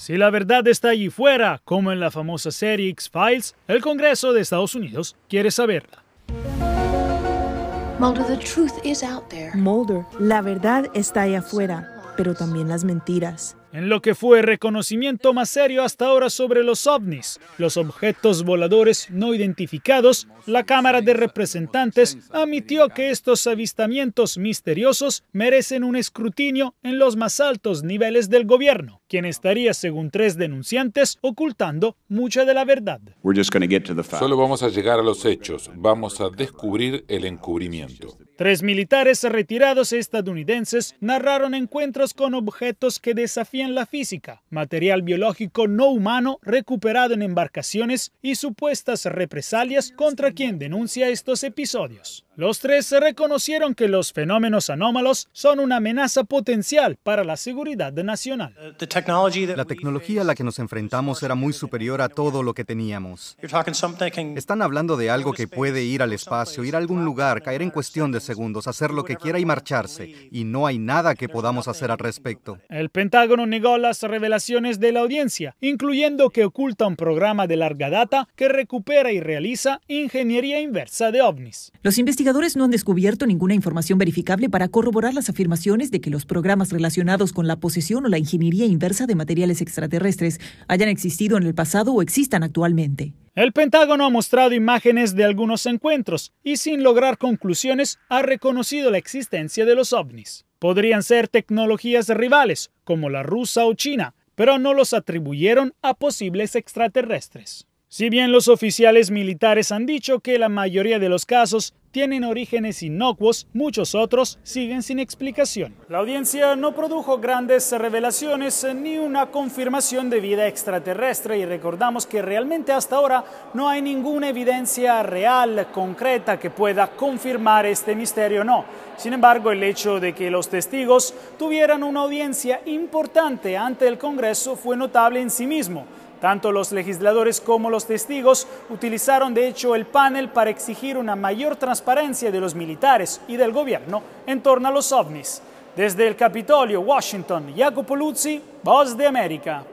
Si la verdad está allí fuera, como en la famosa serie X-Files, el Congreso de Estados Unidos quiere saberla. Mulder, la verdad está ahí afuera pero también las mentiras. En lo que fue reconocimiento más serio hasta ahora sobre los ovnis, los objetos voladores no identificados, la Cámara de Representantes admitió que estos avistamientos misteriosos merecen un escrutinio en los más altos niveles del gobierno, quien estaría, según tres denunciantes, ocultando mucha de la verdad. Solo vamos a llegar a los hechos, vamos a descubrir el encubrimiento. Tres militares retirados estadounidenses narraron encuentros con objetos que desafían la física, material biológico no humano recuperado en embarcaciones y supuestas represalias contra quien denuncia estos episodios. Los tres reconocieron que los fenómenos anómalos son una amenaza potencial para la seguridad nacional. La tecnología a la que nos enfrentamos era muy superior a todo lo que teníamos. Están hablando de algo que puede ir al espacio, ir a algún lugar, caer en cuestión de segundos, hacer lo que quiera y marcharse, y no hay nada que podamos hacer al respecto. El Pentágono negó las revelaciones de la audiencia, incluyendo que oculta un programa de larga data que recupera y realiza ingeniería inversa de ovnis. Los investigadores no han descubierto ninguna información verificable para corroborar las afirmaciones de que los programas relacionados con la posesión o la ingeniería inversa de materiales extraterrestres hayan existido en el pasado o existan actualmente. El Pentágono ha mostrado imágenes de algunos encuentros y sin lograr conclusiones ha reconocido la existencia de los ovnis. Podrían ser tecnologías rivales, como la rusa o china, pero no los atribuyeron a posibles extraterrestres. Si bien los oficiales militares han dicho que la mayoría de los casos tienen orígenes inocuos, muchos otros siguen sin explicación. La audiencia no produjo grandes revelaciones ni una confirmación de vida extraterrestre y recordamos que realmente hasta ahora no hay ninguna evidencia real, concreta, que pueda confirmar este misterio no. Sin embargo, el hecho de que los testigos tuvieran una audiencia importante ante el Congreso fue notable en sí mismo. Tanto los legisladores como los testigos utilizaron de hecho el panel para exigir una mayor transparencia de los militares y del gobierno en torno a los ovnis. Desde el Capitolio, Washington, Jacopo Luzzi, Voz de América.